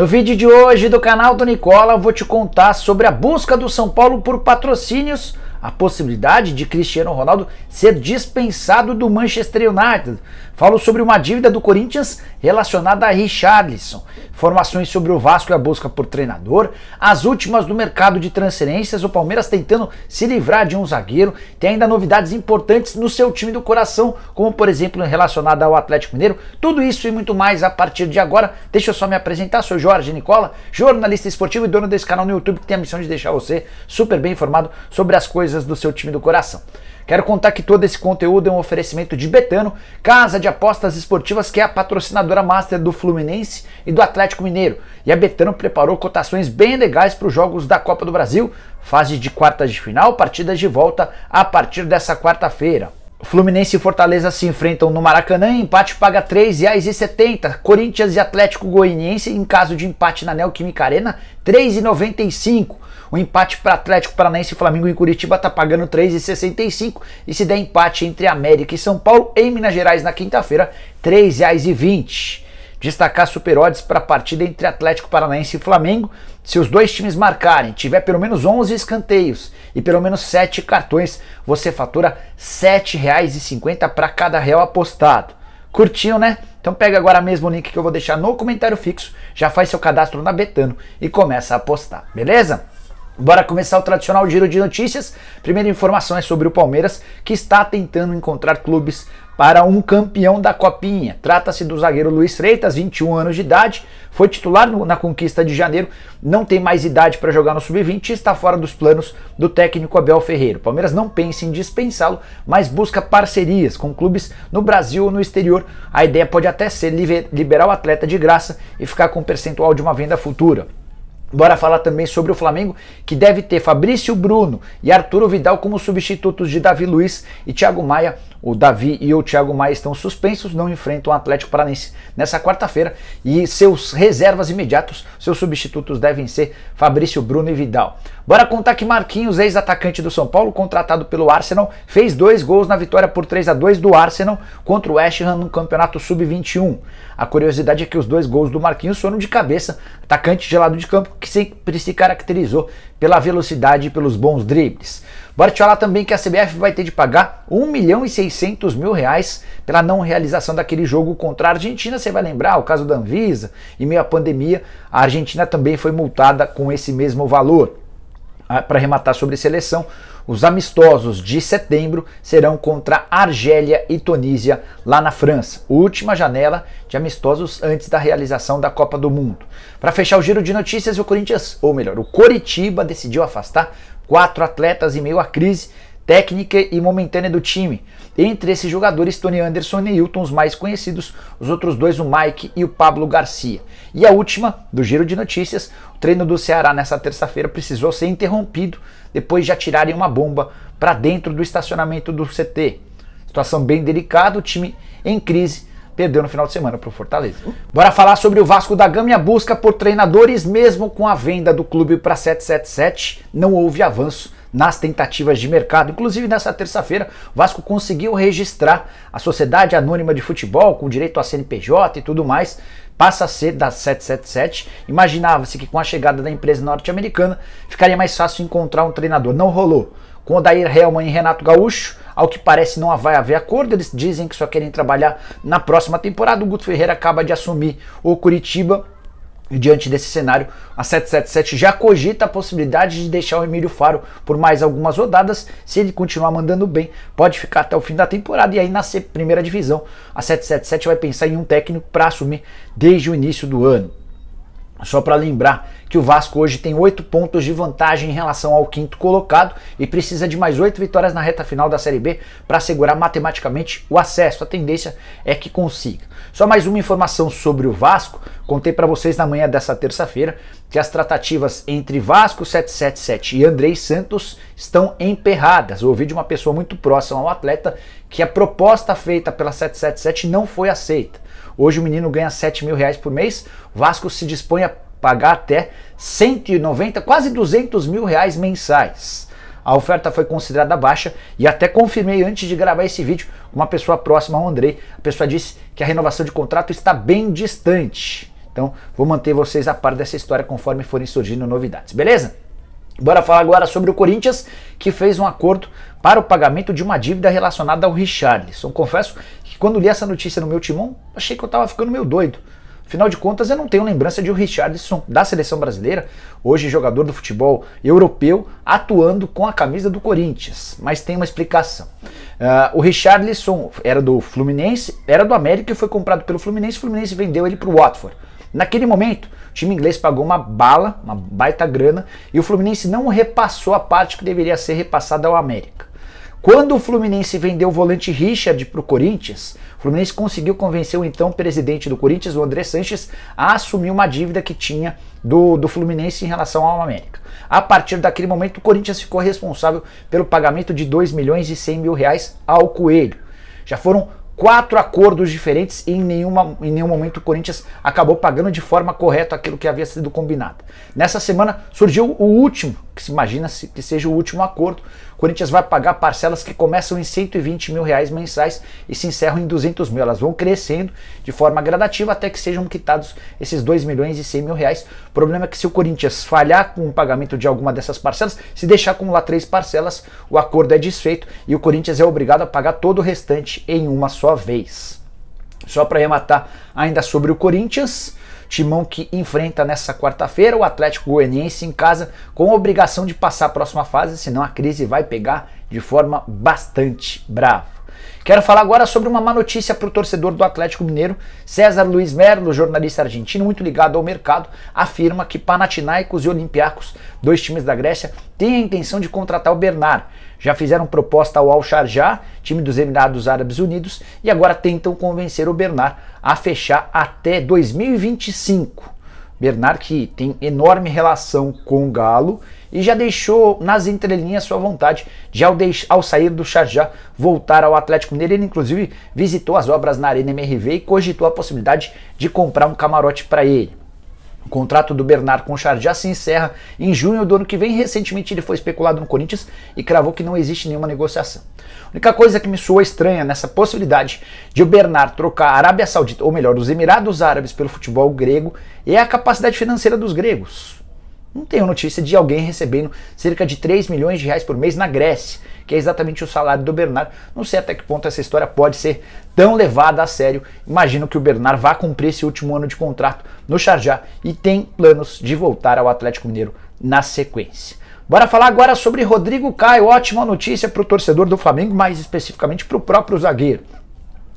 No vídeo de hoje do canal do Nicola, vou te contar sobre a busca do São Paulo por patrocínios a possibilidade de Cristiano Ronaldo ser dispensado do Manchester United. Falo sobre uma dívida do Corinthians relacionada a Richarlison. Informações sobre o Vasco e a busca por treinador. As últimas do mercado de transferências. O Palmeiras tentando se livrar de um zagueiro. Tem ainda novidades importantes no seu time do coração, como por exemplo relacionada ao Atlético Mineiro. Tudo isso e muito mais a partir de agora. Deixa eu só me apresentar. Sou Jorge Nicola, jornalista esportivo e dono desse canal no YouTube que tem a missão de deixar você super bem informado sobre as coisas coisas do seu time do coração. Quero contar que todo esse conteúdo é um oferecimento de Betano, casa de apostas esportivas que é a patrocinadora master do Fluminense e do Atlético Mineiro. E a Betano preparou cotações bem legais para os jogos da Copa do Brasil, fase de quartas de final, partidas de volta a partir dessa quarta-feira. Fluminense e Fortaleza se enfrentam no Maracanã, empate paga R$ 3,70. Corinthians e Atlético Goianiense, em caso de empate na Neoquímica Arena, R$ 3,95. O empate para Atlético Paranaense, e Flamengo em Curitiba está pagando 3,65 e se der empate entre América e São Paulo em Minas Gerais na quinta-feira, R$ 3,20 destacar super odds para a partida entre Atlético Paranaense e Flamengo, se os dois times marcarem, tiver pelo menos 11 escanteios e pelo menos 7 cartões, você fatura R$ 7,50 para cada real apostado. Curtiu, né? Então pega agora mesmo o link que eu vou deixar no comentário fixo, já faz seu cadastro na Betano e começa a apostar, beleza? Bora começar o tradicional giro de notícias. Primeira informação é sobre o Palmeiras, que está tentando encontrar clubes para um campeão da Copinha. Trata-se do zagueiro Luiz Freitas, 21 anos de idade, foi titular no, na conquista de janeiro, não tem mais idade para jogar no sub-20 e está fora dos planos do técnico Abel Ferreira. Palmeiras não pensa em dispensá-lo, mas busca parcerias com clubes no Brasil ou no exterior. A ideia pode até ser liberar o atleta de graça e ficar com o percentual de uma venda futura. Bora falar também sobre o Flamengo, que deve ter Fabrício Bruno e Arturo Vidal como substitutos de Davi Luiz e Thiago Maia. O Davi e o Thiago Maia estão suspensos, não enfrentam o Atlético Paranense nessa quarta-feira e seus reservas imediatos, seus substitutos devem ser Fabrício Bruno e Vidal. Bora contar que Marquinhos, ex-atacante do São Paulo, contratado pelo Arsenal, fez dois gols na vitória por 3 a 2 do Arsenal contra o West Ham no Campeonato Sub-21. A curiosidade é que os dois gols do Marquinhos foram de cabeça, atacante gelado de campo que sempre se caracterizou pela velocidade e pelos bons dribles. Bora te falar também que a CBF vai ter de pagar 1 milhão e 600 mil reais pela não realização daquele jogo contra a Argentina. Você vai lembrar o caso da Anvisa, e meio à pandemia, a Argentina também foi multada com esse mesmo valor. Ah, Para arrematar sobre seleção, os amistosos de setembro serão contra Argélia e Tunísia, lá na França. Última janela de amistosos antes da realização da Copa do Mundo. Para fechar o giro de notícias, o Corinthians, ou melhor, o Coritiba decidiu afastar quatro atletas em meio à crise técnica e momentânea do time. Entre esses jogadores, Tony Anderson e Hilton, os mais conhecidos, os outros dois, o Mike e o Pablo Garcia. E a última, do giro de notícias, o treino do Ceará nessa terça-feira precisou ser interrompido depois de atirarem uma bomba para dentro do estacionamento do CT. Situação bem delicada, o time em crise perdeu no final de semana para o Fortaleza. Bora falar sobre o Vasco da Gama e a busca por treinadores, mesmo com a venda do clube para 777, não houve avanço nas tentativas de mercado. Inclusive, nessa terça-feira, o Vasco conseguiu registrar a Sociedade Anônima de Futebol com direito a CNPJ e tudo mais. Passa a ser da 777. Imaginava-se que com a chegada da empresa norte-americana ficaria mais fácil encontrar um treinador. Não rolou. Com o Dair Helman e Renato Gaúcho, ao que parece não vai haver acordo, eles dizem que só querem trabalhar na próxima temporada. O Guto Ferreira acaba de assumir o Curitiba Diante desse cenário, a 777 já cogita a possibilidade de deixar o Emílio Faro por mais algumas rodadas. Se ele continuar mandando bem, pode ficar até o fim da temporada. E aí, na primeira divisão, a 777 vai pensar em um técnico para assumir desde o início do ano. Só para lembrar que o Vasco hoje tem oito pontos de vantagem em relação ao quinto colocado e precisa de mais oito vitórias na reta final da Série B para assegurar matematicamente o acesso. A tendência é que consiga. Só mais uma informação sobre o Vasco. Contei para vocês na manhã dessa terça-feira que as tratativas entre Vasco 777 e Andrei Santos estão emperradas. Eu ouvi de uma pessoa muito próxima ao atleta que a proposta feita pela 777 não foi aceita. Hoje o menino ganha 7 mil reais por mês. Vasco se dispõe a pagar até 190, quase 200 mil reais mensais. A oferta foi considerada baixa e até confirmei antes de gravar esse vídeo uma pessoa próxima ao Andrei. A pessoa disse que a renovação de contrato está bem distante. Então, vou manter vocês a par dessa história conforme forem surgindo novidades, beleza? Bora falar agora sobre o Corinthians, que fez um acordo para o pagamento de uma dívida relacionada ao Richarlison. Confesso que quando li essa notícia no meu timão, achei que eu estava ficando meio doido. Afinal de contas, eu não tenho lembrança de o Richardson da seleção brasileira, hoje jogador do futebol europeu, atuando com a camisa do Corinthians. Mas tem uma explicação. Uh, o Richardson era do Fluminense, era do América e foi comprado pelo Fluminense. O Fluminense vendeu ele para o Watford. Naquele momento, o time inglês pagou uma bala, uma baita grana, e o Fluminense não repassou a parte que deveria ser repassada ao América. Quando o Fluminense vendeu o volante Richard para o Corinthians, o Fluminense conseguiu convencer o então presidente do Corinthians, o André Sanches, a assumir uma dívida que tinha do, do Fluminense em relação ao América. A partir daquele momento, o Corinthians ficou responsável pelo pagamento de 2 milhões e 100 mil reais ao Coelho. Já foram quatro acordos diferentes e em, nenhuma, em nenhum momento o Corinthians acabou pagando de forma correta aquilo que havia sido combinado. Nessa semana surgiu o último que se imagina que seja o último acordo. O Corinthians vai pagar parcelas que começam em 120 mil reais mensais e se encerram em 200 mil. Elas vão crescendo de forma gradativa até que sejam quitados esses 2 milhões e 100 mil reais. O problema é que se o Corinthians falhar com o pagamento de alguma dessas parcelas, se deixar acumular três parcelas, o acordo é desfeito e o Corinthians é obrigado a pagar todo o restante em uma só vez. Só para arrematar ainda sobre o Corinthians, Timão que enfrenta nessa quarta-feira o Atlético Goianiense em casa com a obrigação de passar a próxima fase, senão a crise vai pegar de forma bastante brava. Quero falar agora sobre uma má notícia para o torcedor do Atlético Mineiro. César Luiz Merlo, jornalista argentino muito ligado ao mercado, afirma que Panathinaikos e Olympiacos, dois times da Grécia, têm a intenção de contratar o Bernard já fizeram proposta ao Al-Sharjah, time dos Emirados Árabes Unidos, e agora tentam convencer o Bernard a fechar até 2025. Bernard que tem enorme relação com o Galo e já deixou nas entrelinhas sua vontade de ao, de, ao sair do Charjá voltar ao Atlético Mineiro. Ele inclusive visitou as obras na Arena MRV e cogitou a possibilidade de comprar um camarote para ele. O contrato do Bernard Conchard já se encerra em junho do ano que vem. Recentemente ele foi especulado no Corinthians e cravou que não existe nenhuma negociação. A única coisa que me soou estranha nessa possibilidade de o Bernard trocar a Arábia Saudita, ou melhor, os Emirados Árabes, pelo futebol grego é a capacidade financeira dos gregos. Não tenho notícia de alguém recebendo cerca de 3 milhões de reais por mês na Grécia, que é exatamente o salário do Bernard. Não sei até que ponto essa história pode ser tão levada a sério. Imagino que o Bernard vá cumprir esse último ano de contrato no Charjá e tem planos de voltar ao Atlético Mineiro na sequência. Bora falar agora sobre Rodrigo Caio. Ótima notícia para o torcedor do Flamengo, mais especificamente para o próprio zagueiro.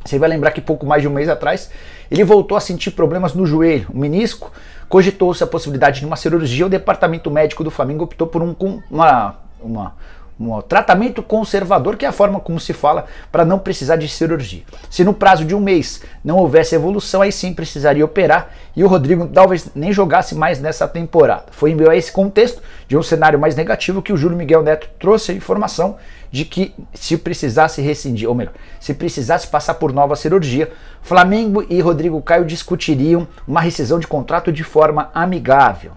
Você vai lembrar que pouco mais de um mês atrás ele voltou a sentir problemas no joelho, o menisco Cogitou-se a possibilidade de uma cirurgia, o departamento médico do Flamengo optou por um, uma, uma um tratamento conservador, que é a forma como se fala para não precisar de cirurgia. Se no prazo de um mês não houvesse evolução, aí sim precisaria operar e o Rodrigo talvez nem jogasse mais nessa temporada. Foi em meio a esse contexto de um cenário mais negativo que o Júlio Miguel Neto trouxe a informação de que se precisasse rescindir, ou melhor, se precisasse passar por nova cirurgia, Flamengo e Rodrigo Caio discutiriam uma rescisão de contrato de forma amigável.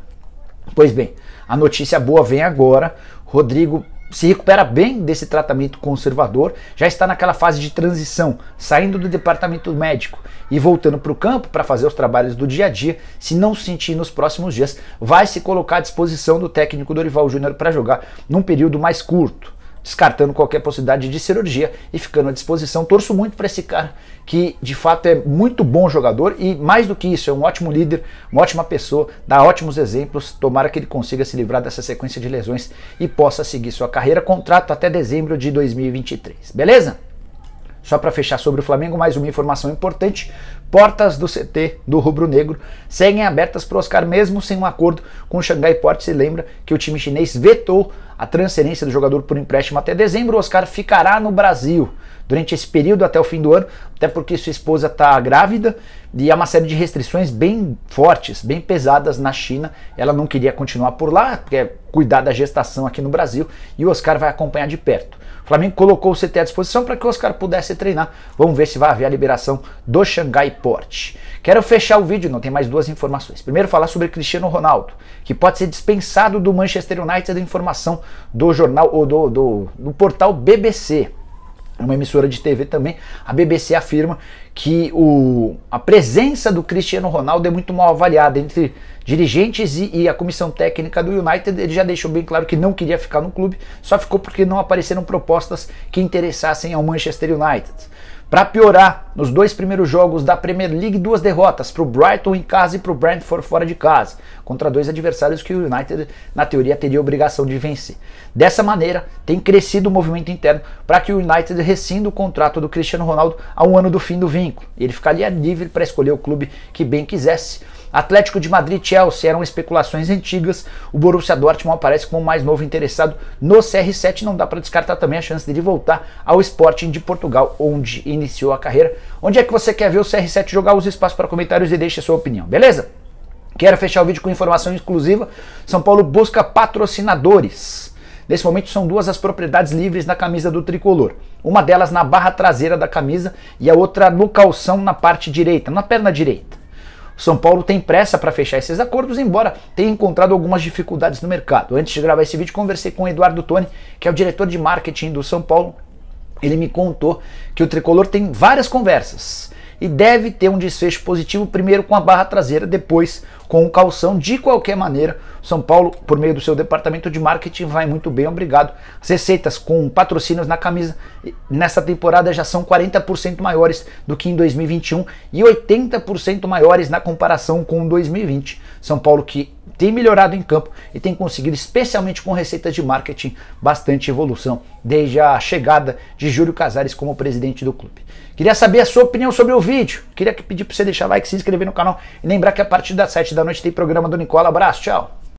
Pois bem, a notícia boa vem agora. Rodrigo se recupera bem desse tratamento conservador, já está naquela fase de transição, saindo do departamento médico e voltando para o campo para fazer os trabalhos do dia a dia. Se não sentir nos próximos dias, vai se colocar à disposição do técnico Dorival Júnior para jogar num período mais curto descartando qualquer possibilidade de cirurgia e ficando à disposição. Torço muito para esse cara que de fato é muito bom jogador e mais do que isso, é um ótimo líder, uma ótima pessoa, dá ótimos exemplos. Tomara que ele consiga se livrar dessa sequência de lesões e possa seguir sua carreira. Contrato até dezembro de 2023, beleza? Só para fechar sobre o Flamengo, mais uma informação importante: portas do CT do Rubro Negro seguem abertas para o Oscar, mesmo sem um acordo com o Xangai port Se lembra que o time chinês vetou a transferência do jogador por empréstimo até dezembro, o Oscar ficará no Brasil durante esse período até o fim do ano, até porque sua esposa está grávida e há uma série de restrições bem fortes, bem pesadas na China. Ela não queria continuar por lá, quer é cuidar da gestação aqui no Brasil e o Oscar vai acompanhar de perto. O Flamengo colocou o CT à disposição para que o Oscar pudesse treinar. Vamos ver se vai haver a liberação do Xangai Port. Quero fechar o vídeo, não tem mais duas informações. Primeiro, falar sobre Cristiano Ronaldo, que pode ser dispensado do Manchester United. Informação do jornal ou do, do, do portal BBC é uma emissora de TV também, a BBC afirma que o, a presença do Cristiano Ronaldo é muito mal avaliada entre dirigentes e, e, a comissão técnica do United. Ele já deixou bem claro que não queria ficar no clube, só ficou porque não apareceram propostas que interessassem ao Manchester United. Para piorar, nos dois primeiros jogos da Premier League, duas derrotas para o Brighton em casa e para o Brentford fora de casa, contra dois adversários que o United, na teoria, teria obrigação de vencer. Dessa maneira, tem crescido o movimento interno para que o United rescinda o contrato do Cristiano Ronaldo a um ano do fim do vínculo. Ele ficaria livre para escolher o clube que bem quisesse. Atlético de Madrid e Chelsea eram especulações antigas. O Borussia Dortmund aparece como o mais novo interessado no CR7. Não dá para descartar também a chance dele voltar ao Sporting de Portugal, onde iniciou a carreira. Onde é que você quer ver o CR7 jogar? Use espaço para comentários e deixe a sua opinião, beleza? Quero fechar o vídeo com informação exclusiva. São Paulo busca patrocinadores. Nesse momento são duas as propriedades livres na camisa do tricolor. Uma delas na barra traseira da camisa e a outra no calção na parte direita, na perna direita. São Paulo tem pressa para fechar esses acordos, embora tenha encontrado algumas dificuldades no mercado. Antes de gravar esse vídeo, conversei com o Eduardo Toni, que é o diretor de marketing do São Paulo. Ele me contou que o tricolor tem várias conversas e deve ter um desfecho positivo, primeiro com a barra traseira, depois com o calção. De qualquer maneira, São Paulo, por meio do seu departamento de marketing, vai muito bem, obrigado. As receitas com patrocínios na camisa nessa temporada já são 40% maiores do que em 2021 e 80% maiores na comparação com 2020. São Paulo que tem melhorado em campo e tem conseguido, especialmente com receitas de marketing, bastante evolução desde a chegada de Júlio Casares como presidente do clube. Queria saber a sua opinião sobre o vídeo. Queria pedir para você deixar like, se inscrever no canal e lembrar que a partir das 7 da noite tem programa do Nicola. Abraço, tchau!